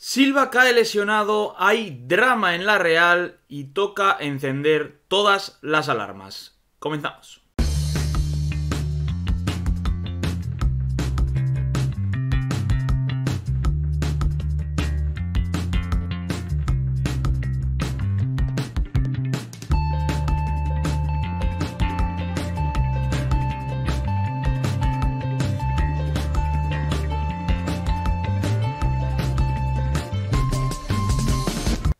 Silva cae lesionado, hay drama en la Real y toca encender todas las alarmas. Comenzamos.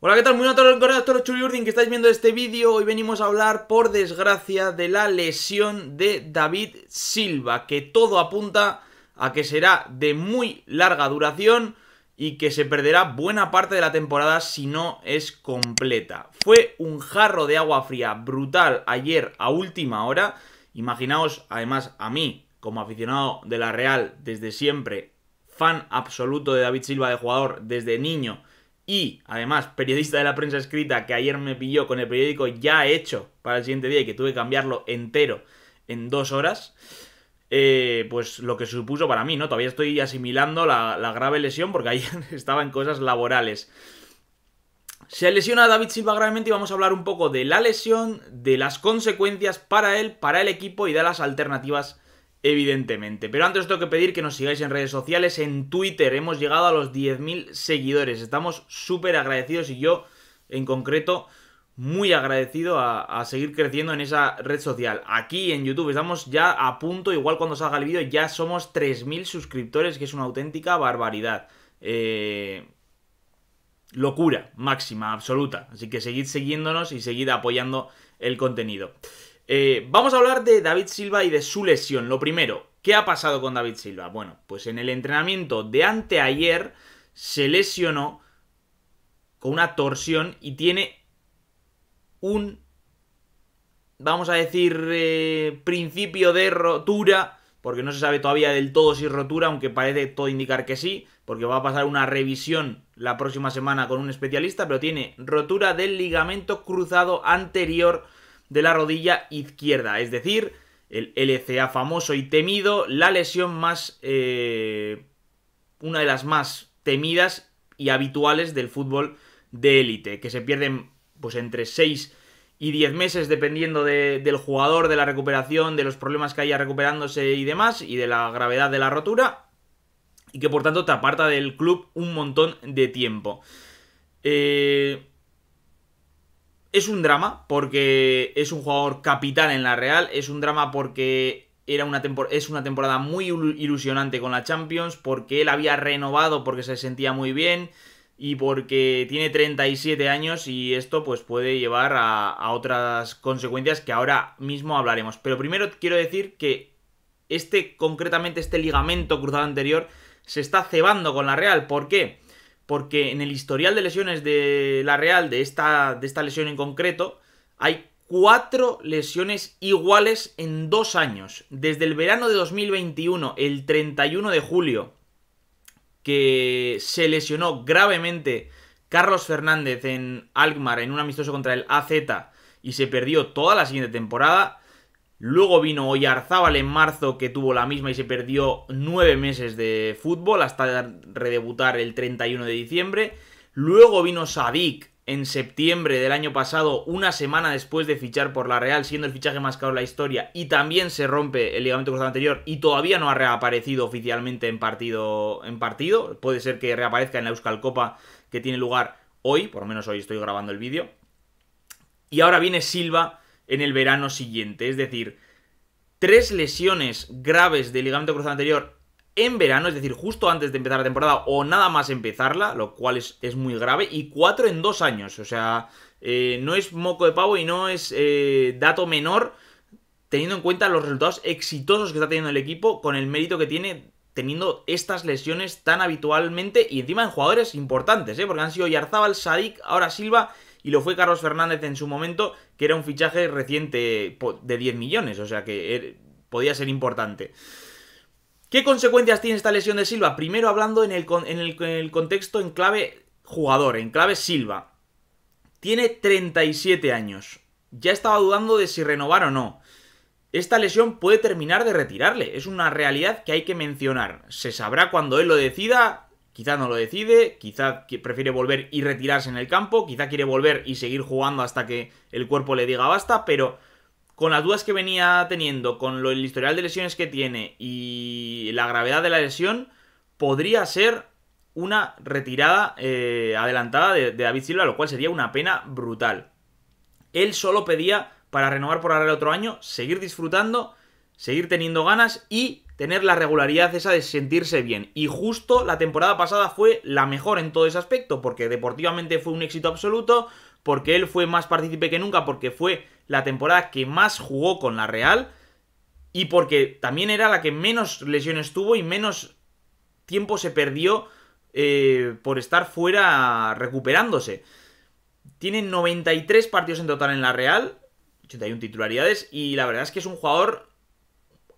Hola, ¿qué tal? Muy buenas tardes, a todos los que estáis viendo este vídeo. Hoy venimos a hablar, por desgracia, de la lesión de David Silva, que todo apunta a que será de muy larga duración y que se perderá buena parte de la temporada si no es completa. Fue un jarro de agua fría brutal ayer a última hora. Imaginaos, además, a mí, como aficionado de la Real desde siempre, fan absoluto de David Silva de jugador desde niño y además periodista de la prensa escrita que ayer me pilló con el periódico ya hecho para el siguiente día y que tuve que cambiarlo entero en dos horas, eh, pues lo que supuso para mí, ¿no? Todavía estoy asimilando la, la grave lesión porque ahí estaba en cosas laborales. Se lesiona a David Silva gravemente y vamos a hablar un poco de la lesión, de las consecuencias para él, para el equipo y de las alternativas Evidentemente. Pero antes tengo que pedir que nos sigáis en redes sociales, en Twitter. Hemos llegado a los 10.000 seguidores. Estamos súper agradecidos y yo, en concreto, muy agradecido a, seguir creciendo en esa red social. Aquí en YouTube estamos ya a punto, igual cuando salga el vídeo, ya somos 3.000 suscriptores, que es una auténtica barbaridad. Eh, locura máxima, absoluta. Así que seguid siguiéndonos y seguid apoyando el contenido. Eh, vamos a hablar de David Silva y de su lesión. Lo primero, ¿qué ha pasado con David Silva? Bueno, pues en el entrenamiento de anteayer se lesionó con una torsión y tiene un, vamos a decir, eh, principio de rotura, porque no se sabe todavía del todo si rotura, aunque parece todo indicar que sí, porque va a pasar una revisión la próxima semana con un especialista, pero tiene rotura del ligamento cruzado anterior de la rodilla izquierda, es decir, el LCA famoso y temido, la lesión más... Eh, una de las más temidas y habituales del fútbol de élite, que se pierden pues entre 6 y 10 meses dependiendo del jugador, de la recuperación, de los problemas que haya recuperándose y demás, y de la gravedad de la rotura, y que por tanto te aparta del club un montón de tiempo. Eh, es un drama porque es un jugador capital en la Real, es un drama porque era una es una temporada muy ilusionante con la Champions, porque él había renovado porque se sentía muy bien y porque tiene 37 años y esto pues puede llevar a, a otras consecuencias que ahora mismo hablaremos. Pero primero quiero decir que este, concretamente este ligamento cruzado anterior, se está cebando con la Real. ¿Por qué? porque en el historial de lesiones de la Real, de esta, de esta lesión en concreto, hay cuatro lesiones iguales en dos años. Desde el verano de 2021, el 31 de julio, que se lesionó gravemente Carlos Fernández en Alkmaar en un amistoso contra el AZ y se perdió toda la siguiente temporada. Luego vino Oyarzábal en marzo, que tuvo la misma y se perdió nueve meses de fútbol hasta redebutar el 31 de diciembre. Luego vino Sadik en septiembre del año pasado, una semana después de fichar por la Real, siendo el fichaje más caro de la historia, y también se rompe el ligamento cruzado anterior y todavía no ha reaparecido oficialmente en partido, en partido. Puede ser que reaparezca en la Euskal Copa que tiene lugar hoy, por lo menos hoy estoy grabando el vídeo. Y ahora viene Silva en el verano siguiente. Es decir, tres lesiones graves del ligamento cruzado anterior en verano, es decir, justo antes de empezar la temporada o nada más empezarla, lo cual es, muy grave, y cuatro en dos años. O sea, eh, no es moco de pavo y no es eh, dato menor teniendo en cuenta los resultados exitosos que está teniendo el equipo con el mérito que tiene teniendo estas lesiones tan habitualmente y encima en jugadores importantes, ¿eh? porque han sido Yarzábal, Sadik, ahora Silva y lo fue Carlos Fernández en su momento, que era un fichaje reciente de 10 millones, o sea que er, podía ser importante. ¿Qué consecuencias tiene esta lesión de Silva? Primero hablando en el, contexto en clave jugador, en clave Silva. Tiene 37 años. Ya estaba dudando de si renovar o no. Esta lesión puede terminar de retirarle. Es una realidad que hay que mencionar. Se sabrá cuando él lo decida Quizá no lo decide, quizá prefiere volver y retirarse en el campo, quizá quiere volver y seguir jugando hasta que el cuerpo le diga basta, pero con las dudas que venía teniendo, con lo, el historial de lesiones que tiene y la gravedad de la lesión, podría ser una retirada eh, adelantada de, de, David Silva, lo cual sería una pena brutal. Él solo pedía para renovar por ahora el otro año, seguir disfrutando, seguir teniendo ganas y tener la regularidad esa de sentirse bien. Y justo la temporada pasada fue la mejor en todo ese aspecto, porque deportivamente fue un éxito absoluto, porque él fue más partícipe que nunca, porque fue la temporada que más jugó con la Real y porque también era la que menos lesiones tuvo y menos tiempo se perdió eh, por estar fuera recuperándose. Tiene 93 partidos en total en la Real, 81 titularidades, y la verdad es que es un jugador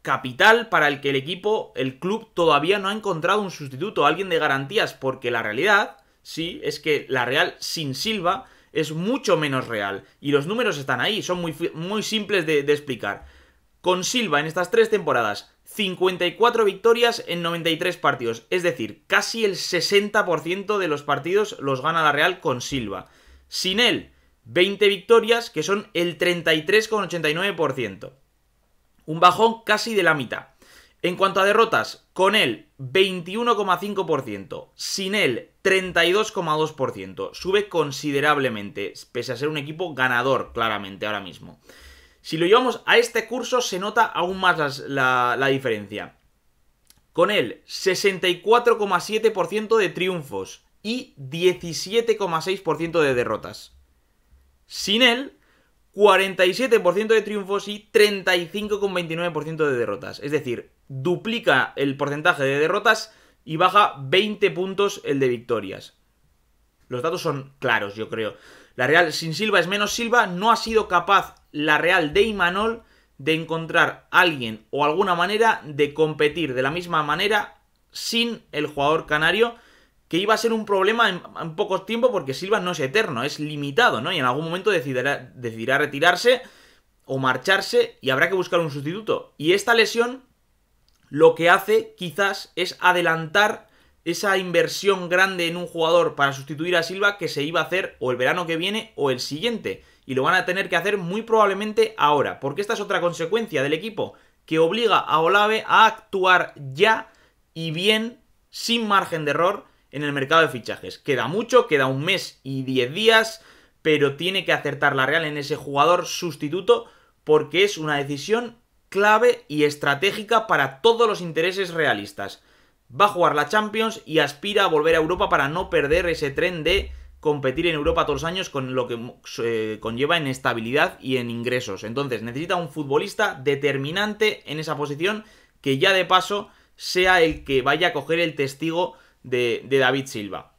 capital para el que el equipo, el club todavía no ha encontrado un sustituto, alguien de garantías, porque la realidad, sí, es que la Real sin Silva es mucho menos real. Y los números están ahí, son muy, muy simples de, de explicar. Con Silva en estas tres temporadas, 54 victorias en 93 partidos, es decir, casi el 60% de los partidos los gana la Real con Silva. Sin él, 20 victorias, que son el 33,89%. Un bajón casi de la mitad. En cuanto a derrotas, con él 21,5%, sin él 32,2%. Sube considerablemente, pese a ser un equipo ganador claramente ahora mismo. Si lo llevamos a este curso, se nota aún más la, la diferencia. Con él, 64,7% de triunfos y 17,6% de derrotas. Sin él, 47% de triunfos y 35,29% de derrotas. Es decir, duplica el porcentaje de derrotas y baja 20 puntos el de victorias. Los datos son claros, yo creo. La Real sin Silva es menos Silva. No ha sido capaz la Real de Imanol de encontrar alguien o alguna manera de competir de la misma manera sin el jugador canario que iba a ser un problema en, pocos tiempos porque Silva no es eterno, es limitado, ¿no? Y en algún momento decidirá, decidirá retirarse o marcharse y habrá que buscar un sustituto. Y esta lesión lo que hace quizás es adelantar esa inversión grande en un jugador para sustituir a Silva que se iba a hacer o el verano que viene o el siguiente. Y lo van a tener que hacer muy probablemente ahora, porque esta es otra consecuencia del equipo que obliga a Olave a actuar ya y bien, sin margen de error, en el mercado de fichajes. Queda mucho, queda un mes y 10 días, pero tiene que acertar la Real en ese jugador sustituto porque es una decisión clave y estratégica para todos los intereses realistas. Va a jugar la Champions y aspira a volver a Europa para no perder ese tren de competir en Europa todos los años con lo que eh, conlleva en estabilidad y en ingresos. Entonces necesita un futbolista determinante en esa posición que ya de paso sea el que vaya a coger el testigo de, David Silva.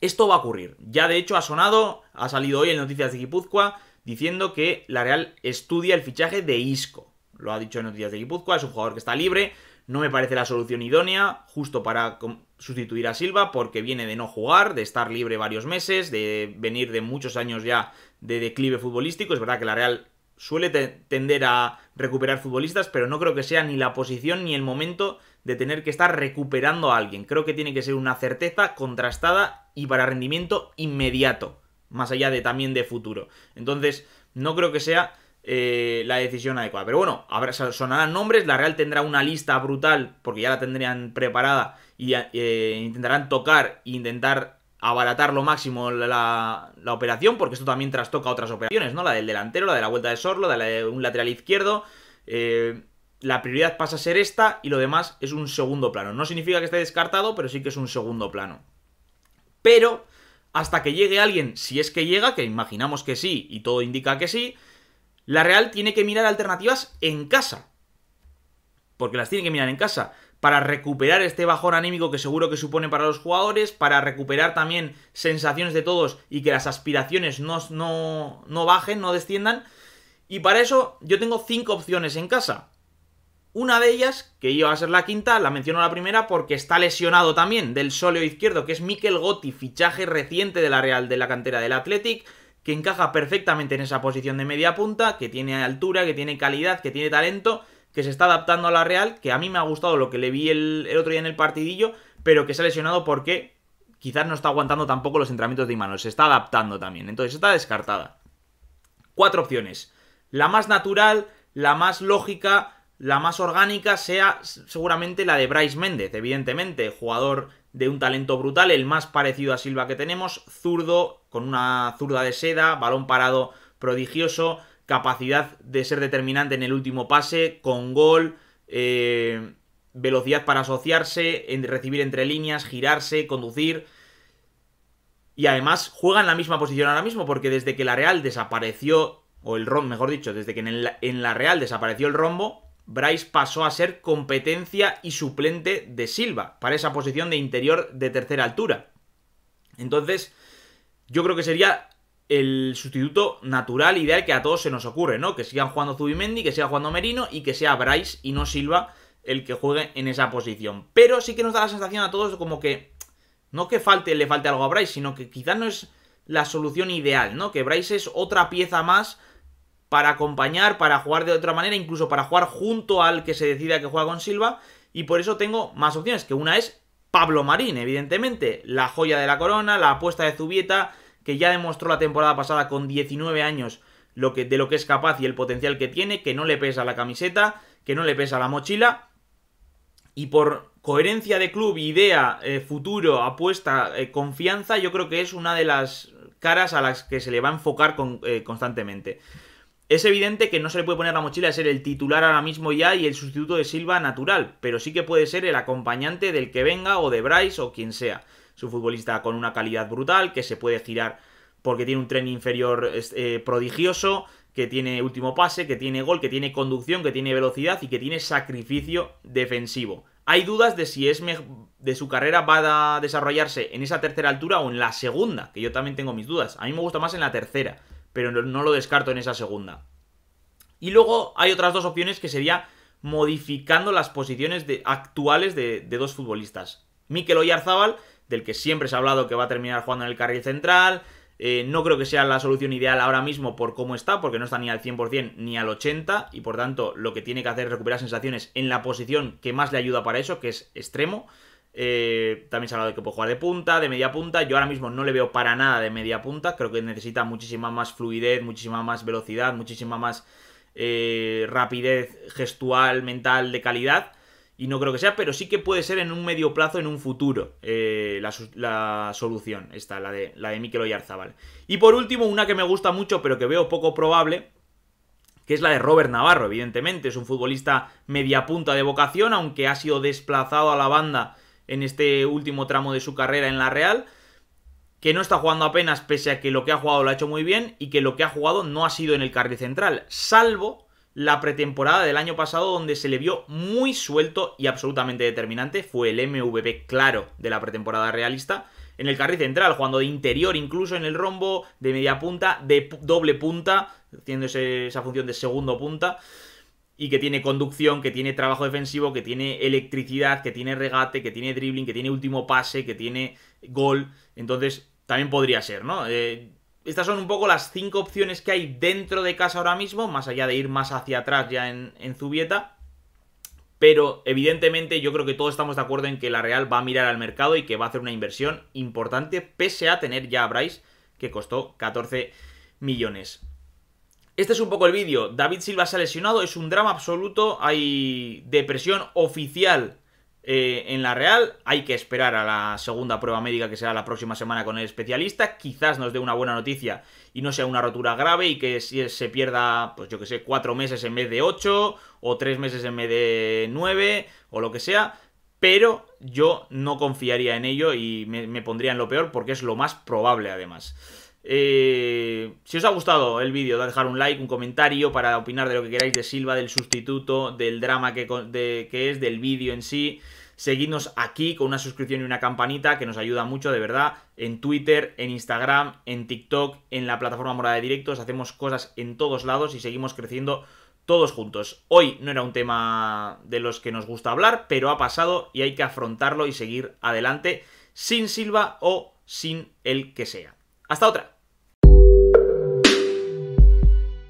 Esto va a ocurrir. Ya de hecho ha sonado, ha salido hoy en Noticias de Guipúzcoa diciendo que la Real estudia el fichaje de Isco. Lo ha dicho en Noticias de Guipúzcoa, es un jugador que está libre, no me parece la solución idónea, justo para sustituir a Silva, porque viene de no jugar, de estar libre varios meses, de venir de muchos años ya de declive futbolístico. Es verdad que la Real suele tender a recuperar futbolistas, pero no creo que sea ni la posición ni el momento de tener que estar recuperando a alguien. Creo que tiene que ser una certeza contrastada y para rendimiento inmediato, más allá de también de futuro. Entonces, no creo que sea eh, la decisión adecuada. Pero bueno, habrá, sonarán nombres, la Real tendrá una lista brutal, porque ya la tendrían preparada, y eh, intentarán tocar e intentar abaratar lo máximo la, operación, porque esto también trastoca otras operaciones, ¿no? La del delantero, la de la vuelta de Sorlo, la de un lateral izquierdo. Eh, la prioridad pasa a ser esta y lo demás es un segundo plano. No significa que esté descartado, pero sí que es un segundo plano. Pero hasta que llegue alguien, si es que llega, que imaginamos que sí y todo indica que sí, la Real tiene que mirar alternativas en casa. Porque las tiene que mirar en casa. Para recuperar este bajón anímico que seguro que supone para los jugadores, para recuperar también sensaciones de todos y que las aspiraciones no, no bajen, no desciendan. Y para eso yo tengo cinco opciones en casa. Una de ellas, que iba a ser la quinta, la menciono la primera porque está lesionado también del sóleo izquierdo, que es Mikel Gotti, fichaje reciente de la Real de la cantera del Athletic, que encaja perfectamente en esa posición de media punta, que tiene altura, que tiene calidad, que tiene talento, que se está adaptando a la Real, que a mí me ha gustado lo que le vi el, el otro día en el partidillo, pero que se ha lesionado porque quizás no está aguantando tampoco los entrenamientos de Imanol, se está adaptando también, entonces está descartada. Cuatro opciones. La más natural, la más lógica, la más orgánica sea seguramente la de Bryce Méndez, evidentemente, jugador de un talento brutal, el más parecido a Silva que tenemos, zurdo, con una zurda de seda, balón parado prodigioso, capacidad de ser determinante en el último pase, con gol, eh, velocidad para asociarse, recibir entre líneas, girarse, conducir. Y además juega en la misma posición ahora mismo, porque desde que la Real desapareció, o el rombo, mejor dicho, desde que en la Real desapareció el rombo, Bryce pasó a ser competencia y suplente de Silva para esa posición de interior de tercera altura. Entonces, yo creo que sería el sustituto natural, ideal que a todos se nos ocurre, ¿no? Que sigan jugando Zubimendi, que siga jugando Merino y que sea Bryce y no Silva el que juegue en esa posición. Pero sí que nos da la sensación a todos como que no que falte, le falte algo a Bryce, sino que quizás no es la solución ideal, ¿no? Que Bryce es otra pieza más para acompañar, para jugar de otra manera, incluso para jugar junto al que se decida que juega con Silva. Y por eso tengo más opciones, que una es Pablo Marín, evidentemente, la joya de la corona, la apuesta de Zubieta, que ya demostró la temporada pasada con 19 años lo que, de lo que es capaz y el potencial que tiene, que no le pesa la camiseta, que no le pesa la mochila. Y por coherencia de club, idea, eh, futuro, apuesta, eh, confianza, yo creo que es una de las caras a las que se le va a enfocar eh, constantemente. Es evidente que no se le puede poner la mochila a ser el titular ahora mismo ya y el sustituto de Silva natural, pero sí que puede ser el acompañante del que venga o de Bryce o quien sea. su futbolista con una calidad brutal, que se puede girar porque tiene un tren inferior eh, prodigioso, que tiene último pase, que tiene gol, que tiene conducción, que tiene velocidad y que tiene sacrificio defensivo. Hay dudas de si es de su carrera va a desarrollarse en esa tercera altura o en la segunda, que yo también tengo mis dudas. A mí me gusta más en la tercera pero no lo descarto en esa segunda. Y luego hay otras dos opciones que sería modificando las posiciones de, actuales de, dos futbolistas. Mikel Oyarzábal, del que siempre se ha hablado que va a terminar jugando en el carril central, eh, no creo que sea la solución ideal ahora mismo por cómo está, porque no está ni al 100% ni al 80%, y por tanto lo que tiene que hacer es recuperar sensaciones en la posición que más le ayuda para eso, que es extremo. Eh, también se ha hablado de que puede jugar de punta, de media punta. Yo ahora mismo no le veo para nada de media punta. Creo que necesita muchísima más fluidez, muchísima más velocidad, muchísima más eh, rapidez gestual, mental, de calidad. Y no creo que sea, pero sí que puede ser en un medio plazo, en un futuro, eh, la, solución. está la de, la de Mikel Oyarzabal. Y por último, una que me gusta mucho, pero que veo poco probable, que es la de Robert Navarro, evidentemente. Es un futbolista media punta de vocación, aunque ha sido desplazado a la banda en este último tramo de su carrera en la Real, que no está jugando apenas pese a que lo que ha jugado lo ha hecho muy bien y que lo que ha jugado no ha sido en el carril central, salvo la pretemporada del año pasado donde se le vio muy suelto y absolutamente determinante, fue el MVP claro de la pretemporada realista, en el carril central, jugando de interior incluso en el rombo, de media punta, de doble punta, haciendo esa función de segundo punta y que tiene conducción, que tiene trabajo defensivo, que tiene electricidad, que tiene regate, que tiene dribbling, que tiene último pase, que tiene gol. Entonces, también podría ser, ¿no? Eh, estas son un poco las cinco opciones que hay dentro de casa ahora mismo, más allá de ir más hacia atrás ya en, en Zubieta. Pero evidentemente yo creo que todos estamos de acuerdo en que la Real va a mirar al mercado y que va a hacer una inversión importante, pese a tener ya a Bryce, que costó 14 millones. Este es un poco el vídeo. David Silva se ha lesionado, es un drama absoluto, hay depresión oficial eh, en la Real. Hay que esperar a la segunda prueba médica que será la próxima semana con el especialista. Quizás nos dé una buena noticia y no sea una rotura grave y que se pierda, pues yo que sé, cuatro meses en vez de ocho o tres meses en vez de nueve o lo que sea. Pero yo no confiaría en ello y me pondría en lo peor porque es lo más probable además. Eh, si os ha gustado el vídeo, dejar un like, un comentario para opinar de lo que queráis de Silva, del sustituto, del drama que, que es, del vídeo en sí. Seguidnos aquí con una suscripción y una campanita que nos ayuda mucho, de verdad. En Twitter, en Instagram, en TikTok, en la plataforma morada de directos. Hacemos cosas en todos lados y seguimos creciendo todos juntos. Hoy no era un tema de los que nos gusta hablar, pero ha pasado y hay que afrontarlo y seguir adelante sin Silva o sin el que sea. Hasta otra.